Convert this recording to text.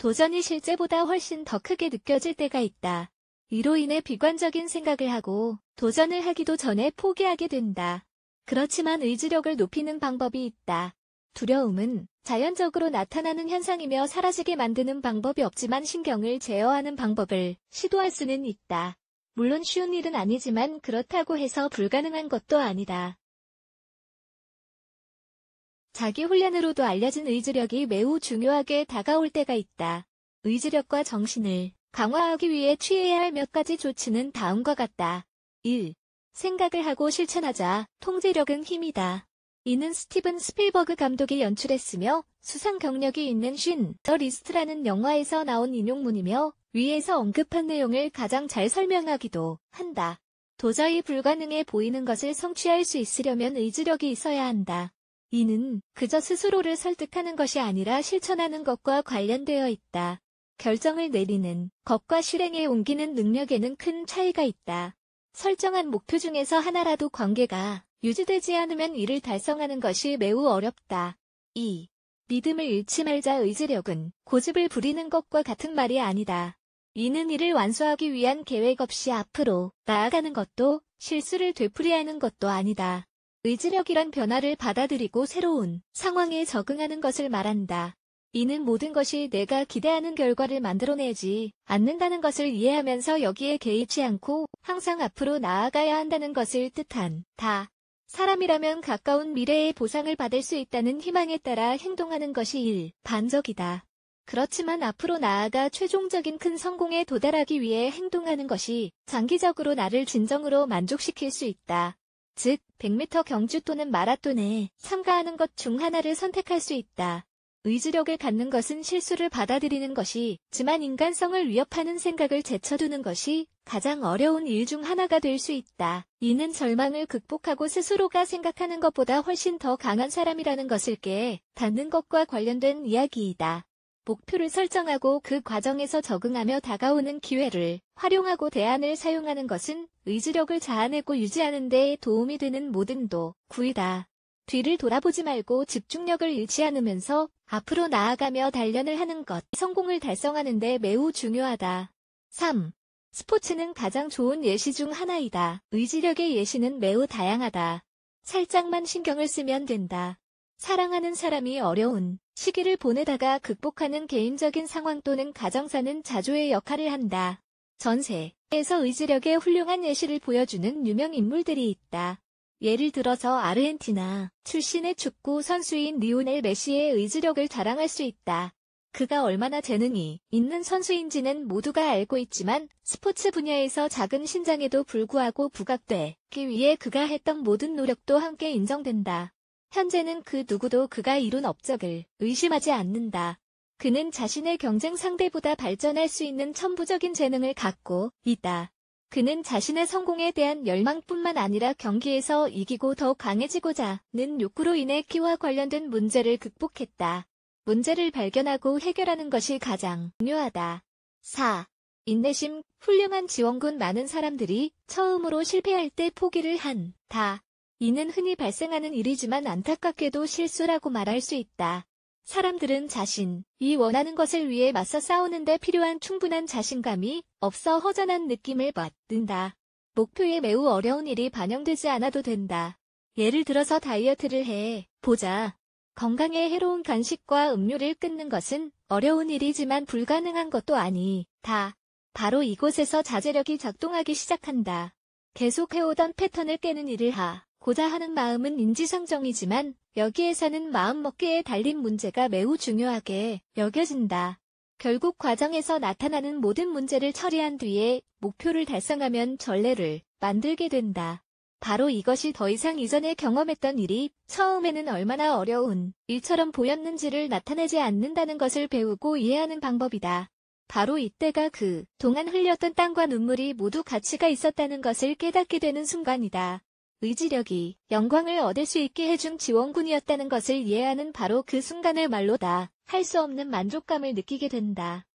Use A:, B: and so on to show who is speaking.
A: 도전이 실제보다 훨씬 더 크게 느껴질 때가 있다. 이로 인해 비관적인 생각을 하고 도전을 하기도 전에 포기하게 된다. 그렇지만 의지력을 높이는 방법이 있다. 두려움은 자연적으로 나타나는 현상이며 사라지게 만드는 방법이 없지만 신경을 제어하는 방법을 시도할 수는 있다. 물론 쉬운 일은 아니지만 그렇다고 해서 불가능한 것도 아니다. 자기 훈련으로도 알려진 의지력이 매우 중요하게 다가올 때가 있다. 의지력과 정신을 강화하기 위해 취해야 할 몇 가지 조치는 다음과 같다. 1. 생각을 하고 실천하자. 통제력은 힘이다. 이는 스티븐 스필버그 감독이 연출했으며 수상 경력이 있는 쉰, 더 리스트라는 영화에서 나온 인용문이며 위에서 언급한 내용을 가장 잘 설명하기도 한다. 도저히 불가능해 보이는 것을 성취할 수 있으려면 의지력이 있어야 한다. 이는 그저 스스로를 설득하는 것이 아니라 실천하는 것과 관련되어 있다. 결정을 내리는 것과 실행에 옮기는 능력에는 큰 차이가 있다. 설정한 목표 중에서 하나라도 관계가 유지되지 않으면 이를 달성하는 것이 매우 어렵다. 2. 믿음을 잃지 말자 의지력은 고집을 부리는 것과 같은 말이 아니다. 이는 이를 완수하기 위한 계획 없이 앞으로 나아가는 것도 실수를 되풀이하는 것도 아니다. 의지력이란 변화를 받아들이고 새로운 상황에 적응하는 것을 말한다. 이는 모든 것이 내가 기대하는 결과를 만들어내지 않는다는 것을 이해하면서 여기에 개의치 않고 항상 앞으로 나아가야 한다는 것을 뜻한다. 사람이라면 가까운 미래의 보상을 받을 수 있다는 희망에 따라 행동하는 것이 일반적이다. 그렇지만 앞으로 나아가 최종적인 큰 성공에 도달하기 위해 행동하는 것이 장기적으로 나를 진정으로 만족시킬 수 있다. 즉 100m 경주 또는 마라톤에 참가하는 것 중 하나를 선택할 수 있다. 의지력을 갖는 것은 실수를 받아들이는 것이 지만 인간성을 위협하는 생각을 제쳐두는 것이 가장 어려운 일 중 하나가 될 수 있다. 이는 절망을 극복하고 스스로가 생각하는 것보다 훨씬 더 강한 사람이라는 것을 깨닫는 것과 관련된 이야기이다. 목표를 설정하고 그 과정에서 적응하며 다가오는 기회를 활용하고 대안을 사용하는 것은 의지력을 자아내고 유지하는 데 도움이 되는 모든 도구이다. 뒤를 돌아보지 말고 집중력을 잃지 않으면서 앞으로 나아가며 단련을 하는 것, 성공을 달성하는 데 매우 중요하다. 3. 스포츠는 가장 좋은 예시 중 하나이다. 의지력의 예시는 매우 다양하다. 살짝만 신경을 쓰면 된다. 사랑하는 사람이 어려운 시기를 보내다가 극복하는 개인적인 상황 또는 가정사는 자조의 역할을 한다. 전세에서 의지력의 훌륭한 예시를 보여주는 유명 인물들이 있다. 예를 들어서 아르헨티나 출신의 축구 선수인 리오넬 메시의 의지력을 자랑할 수 있다. 그가 얼마나 재능이 있는 선수인지는 모두가 알고 있지만 스포츠 분야에서 작은 신장에도 불구하고 부각되기 위해 그가 했던 모든 노력도 함께 인정된다. 현재는 그 누구도 그가 이룬 업적을 의심하지 않는다. 그는 자신의 경쟁 상대보다 발전할 수 있는 천부적인 재능을 갖고 있다. 그는 자신의 성공에 대한 열망뿐만 아니라 경기에서 이기고 더 강해지고자 는 욕구로 인해 키와 관련된 문제를 극복했다. 문제를 발견하고 해결하는 것이 가장 중요하다. 4. 인내심, 훌륭한 지원군 많은 사람들이 처음으로 실패할 때 포기를 한다. 이는 흔히 발생하는 일이지만 안타깝게도 실수라고 말할 수 있다. 사람들은 자신이 원하는 것을 위해 맞서 싸우는데 필요한 충분한 자신감이 없어 허전한 느낌을 받는다. 목표에 매우 어려운 일이 반영되지 않아도 된다. 예를 들어서 다이어트를 해 보자. 건강에 해로운 간식과 음료를 끊는 것은 어려운 일이지만 불가능한 것도 아니다. 바로 이곳에서 자제력이 작동하기 시작한다. 계속 해오던 패턴을 깨는 일을 하. 고자 하는 마음은 인지상정이지만 여기에서는 마음먹기에 달린 문제가 매우 중요하게 여겨진다. 결국 과정에서 나타나는 모든 문제를 처리한 뒤에 목표를 달성하면 전례를 만들게 된다. 바로 이것이 더 이상 이전에 경험했던 일이 처음에는 얼마나 어려운 일처럼 보였는지를 나타내지 않는다는 것을 배우고 이해하는 방법이다. 바로 이때가 그 동안 흘렸던 땅과 눈물이 모두 가치가 있었다는 것을 깨닫게 되는 순간이다. 의지력이 영광을 얻을 수 있게 해준 지원군이었다는 것을 이해하는 바로 그순간을 말로다. 할 수 없는 만족감을 느끼게 된다.